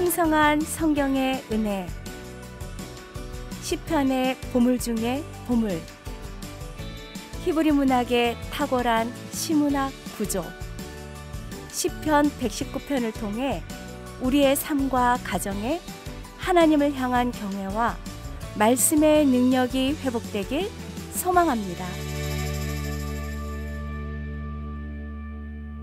풍성한 성경의 은혜 시편의 보물 중의 보물 히브리 문학의 탁월한 시문학 구조 시편 119편을 통해 우리의 삶과 가정에 하나님을 향한 경외와 말씀의 능력이 회복되길 소망합니다.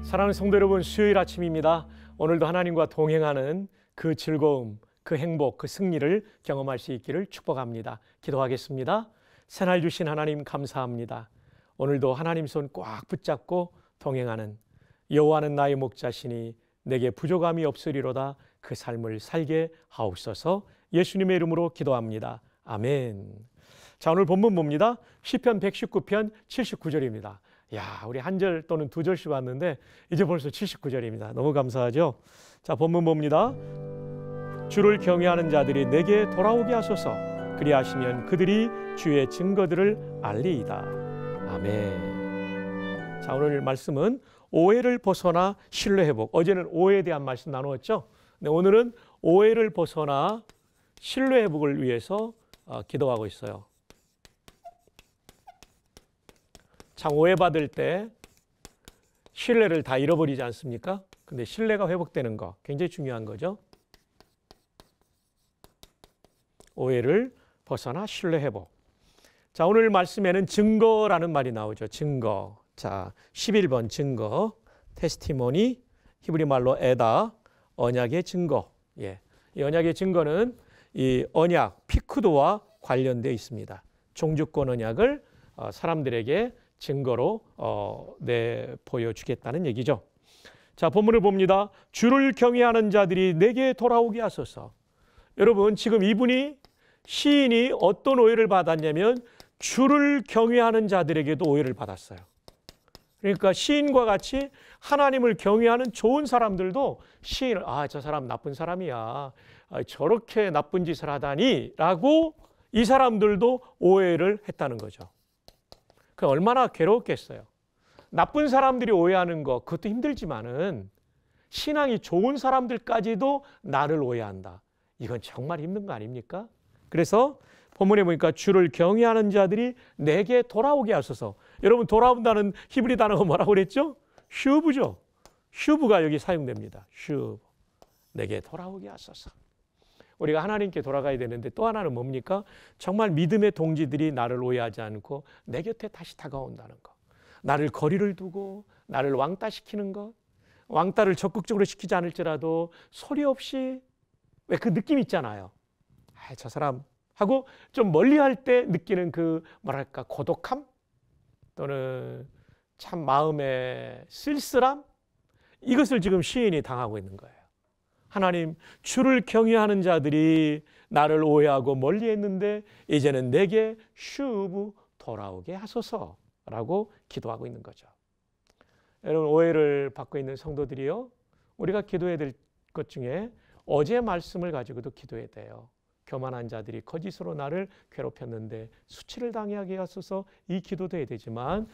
사랑하는 성도 여러분, 수요일 아침입니다. 오늘도 하나님과 동행하는 그 즐거움, 그 행복, 그 승리를 경험할 수 있기를 축복합니다. 기도하겠습니다. 새날 주신 하나님 감사합니다. 오늘도 하나님 손 꽉 붙잡고 동행하는 여호와는 나의 목자시니 내게 부족함이 없으리로다 그 삶을 살게 하옵소서. 예수님의 이름으로 기도합니다. 아멘. 자, 오늘 본문 봅니다. 시편 119편 79절입니다. 야, 우리 한 절 또는 두 절씩 왔는데 이제 벌써 79절입니다. 너무 감사하죠? 자, 본문 봅니다. 주를 경외하는 자들이 내게 돌아오게 하소서. 그리하시면 그들이 주의 증거들을 알리이다. 아멘. 자, 오늘 말씀은 오해를 벗어나 신뢰 회복. 어제는 오해에 대한 말씀 나누었죠? 근데 오늘은 오해를 벗어나 신뢰 회복을 위해서 어, 기도하고 있어요. 참 오해받을 때 신뢰를 다 잃어버리지 않습니까? 근데 신뢰가 회복되는 거 굉장히 중요한 거죠. 오해를 벗어나 신뢰 회복. 자, 오늘 말씀에는 증거라는 말이 나오죠. 증거. 자, 11번 증거. 테스티모니 히브리 말로 에다 언약의 증거. 예. 이 언약의 증거는 이 언약 피크도와 관련되어 있습니다. 종주권 언약을 어, 사람들에게 증거로 어, 내보여 주겠다는 얘기죠. 자, 본문을 봅니다. 주를 경외하는 자들이 내게 돌아오게 하소서. 여러분, 지금 이분이 시인이 어떤 오해를 받았냐면 주를 경외하는 자들에게도 오해를 받았어요. 그러니까 시인과 같이 하나님을 경외하는 좋은 사람들도 시인을 아, 저 사람 나쁜 사람이야. 아, 저렇게 나쁜 짓을 하다니라고 이 사람들도 오해를 했다는 거죠. 그 얼마나 괴로웠겠어요. 나쁜 사람들이 오해하는 거 그것도 힘들지만은 신앙이 좋은 사람들까지도 나를 오해한다. 이건 정말 힘든 거 아닙니까? 그래서 본문에 보니까 주를 경외하는 자들이 내게 돌아오게 하소서. 여러분 돌아온다는 히브리 단어가 뭐라고 그랬죠? 슈브죠. 슈브가 여기 사용됩니다. 슈브. 내게 돌아오게 하소서. 우리가 하나님께 돌아가야 되는데 또 하나는 뭡니까? 정말 믿음의 동지들이 나를 오해하지 않고 내 곁에 다시 다가온다는 것. 나를 거리를 두고 나를 왕따시키는 것. 왕따를 적극적으로 시키지 않을지라도 소리 없이 왜 그 느낌 있잖아요. 아, 저 사람 하고 좀 멀리 할 때 느끼는 그 뭐랄까 고독함 또는 참 마음의 쓸쓸함 이것을 지금 시인이 당하고 있는 거예요. 하나님, 주를 경외하는 자들이 나를 오해하고 멀리했는데 이제는 내게 슈브 돌아오게 하소서라고 기도하고 있는 거죠. 여러분 오해를 받고 있는 성도들이요, 우리가 기도해야 될 것 중에 어제 말씀을 가지고도 기도해야 돼요. 교만한 자들이 거짓으로 나를 괴롭혔는데 수치를 당하게 하소서 이 기도도 해야 되지만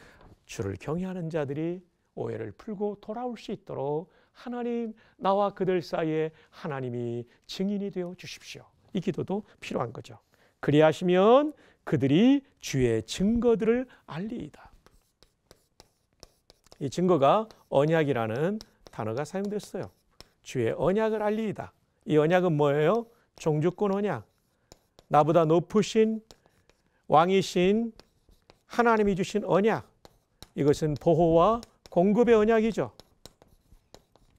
주를 경외하는 자들이 오해를 풀고 돌아올 수 있도록 하나님 나와 그들 사이에 하나님이 증인이 되어 주십시오. 이 기도도 필요한 거죠. 그리하시면 그들이 주의 증거들을 알리이다. 이 증거가 언약이라는 단어가 사용됐어요. 주의 언약을 알리이다. 이 언약은 뭐예요? 종주권 언약. 나보다 높으신 왕이신 하나님이 주신 언약. 이것은 보호와 공급의 언약이죠.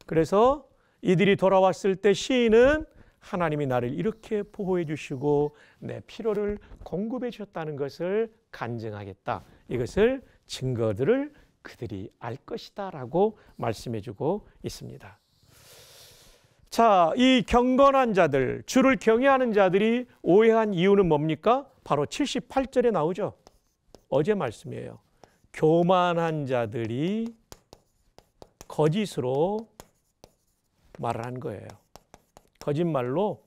그래서 이들이 돌아왔을 때 시인은 하나님이 나를 이렇게 보호해 주시고 내 필요를 공급해 주셨다는 것을 간증하겠다. 이것을 증거들을 그들이 알 것이다. 라고 말씀해 주고 있습니다. 자, 이 경건한 자들, 주를 경외하는 자들이 오해한 이유는 뭡니까? 바로 78절에 나오죠. 어제 말씀이에요. 교만한 자들이 거짓으로 말을 한 거예요. 거짓말로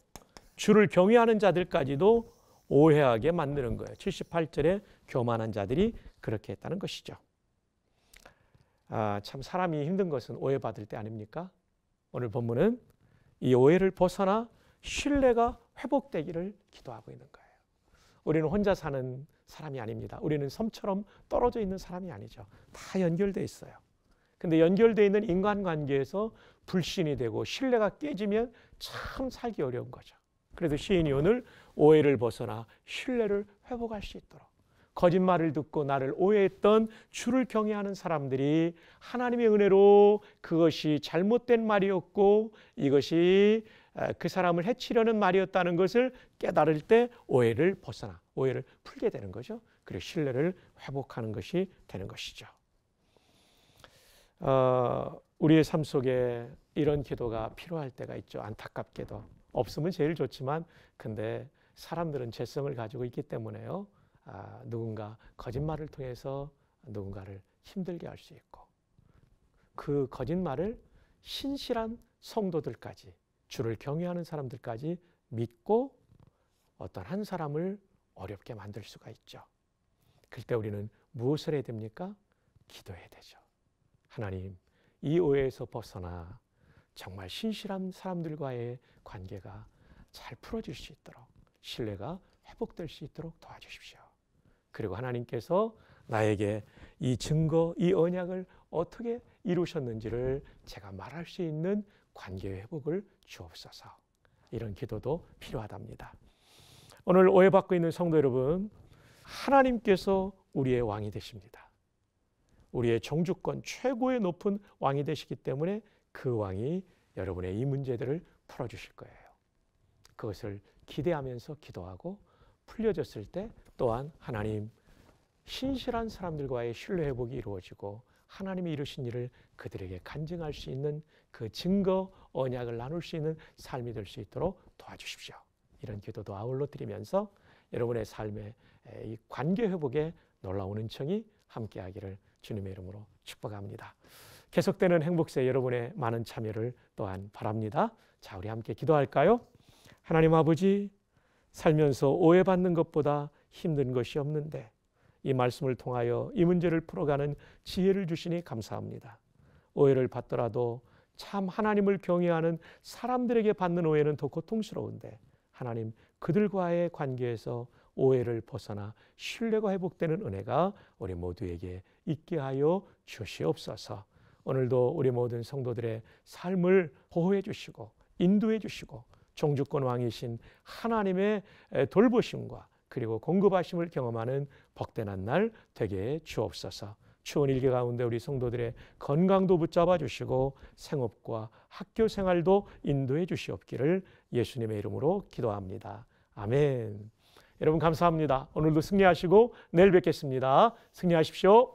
주를 경외하는 자들까지도 오해하게 만드는 거예요. 78절에 교만한 자들이 그렇게 했다는 것이죠. 아, 참 사람이 힘든 것은 오해받을 때 아닙니까? 오늘 본문은 이 오해를 벗어나 신뢰가 회복되기를 기도하고 있는 거예요. 우리는 혼자 사는 사람이 아닙니다. 우리는 섬처럼 떨어져 있는 사람이 아니죠. 다 연결돼 있어요. 근데 연결돼 있는 인간관계에서 불신이 되고 신뢰가 깨지면 참 살기 어려운 거죠. 그래서 시인이 오늘 오해를 벗어나 신뢰를 회복할 수 있도록 거짓말을 듣고 나를 오해했던 주를 경외하는 사람들이 하나님의 은혜로 그것이 잘못된 말이었고 이것이 그 사람을 해치려는 말이었다는 것을 깨달을 때 오해를 벗어나 오해를 풀게 되는 거죠. 그리고 신뢰를 회복하는 것이 되는 것이죠. 어, 우리의 삶 속에 이런 기도가 필요할 때가 있죠. 안타깝게도. 없으면 제일 좋지만, 근데 사람들은 죄성을 가지고 있기 때문에요. 아, 누군가 거짓말을 통해서 누군가를 힘들게 할 수 있고, 그 거짓말을 신실한 성도들까지, 주를 경외하는 사람들까지 믿고 어떤 한 사람을 어렵게 만들 수가 있죠. 그때 우리는 무엇을 해야 됩니까? 기도해야 되죠. 하나님, 이 오해에서 벗어나 정말 신실한 사람들과의 관계가 잘 풀어질 수 있도록 신뢰가 회복될 수 있도록 도와주십시오. 그리고 하나님께서 나에게 이 증거, 이 언약을 어떻게 이루셨는지를 제가 말할 수 있는 관계 회복을 주옵소서. 이런 기도도 필요하답니다. 오늘 오해받고 있는 성도 여러분, 하나님께서 우리의 왕이 되십니다. 우리의 정주권 최고의 높은 왕이 되시기 때문에 그 왕이 여러분의 이 문제들을 풀어주실 거예요. 그것을 기대하면서 기도하고 풀려졌을 때 또한 하나님 신실한 사람들과의 신뢰 회복이 이루어지고 하나님이 이루신 일을 그들에게 간증할 수 있는 그 증거 언약을 나눌 수 있는 삶이 될 수 있도록 도와주십시오. 이런 기도도 아울러 드리면서 여러분의 삶의 관계 회복에 놀라운 은총이 함께하기를 주님의 이름으로 축복합니다. 계속되는 행복세 여러분의 많은 참여를 또한 바랍니다. 자, 우리 함께 기도할까요? 하나님 아버지, 살면서 오해받는 것보다 힘든 것이 없는데 이 말씀을 통하여 이 문제를 풀어가는 지혜를 주시니 감사합니다. 오해를 받더라도 참 하나님을 경외하는 사람들에게 받는 오해는 더 고통스러운데 하나님 그들과의 관계에서 오해를 벗어나 신뢰가 회복되는 은혜가 우리 모두에게 있게 하여 주시옵소서. 오늘도 우리 모든 성도들의 삶을 보호해 주시고 인도해 주시고 종주권 왕이신 하나님의 돌보심과 그리고 공급하심을 경험하는 복된한날 되게 주옵소서. 추운 일기 가운데 우리 성도들의 건강도 붙잡아 주시고 생업과 학교 생활도 인도해 주시옵기를 예수님의 이름으로 기도합니다. 아멘. 여러분 감사합니다. 오늘도 승리하시고 내일 뵙겠습니다. 승리하십시오.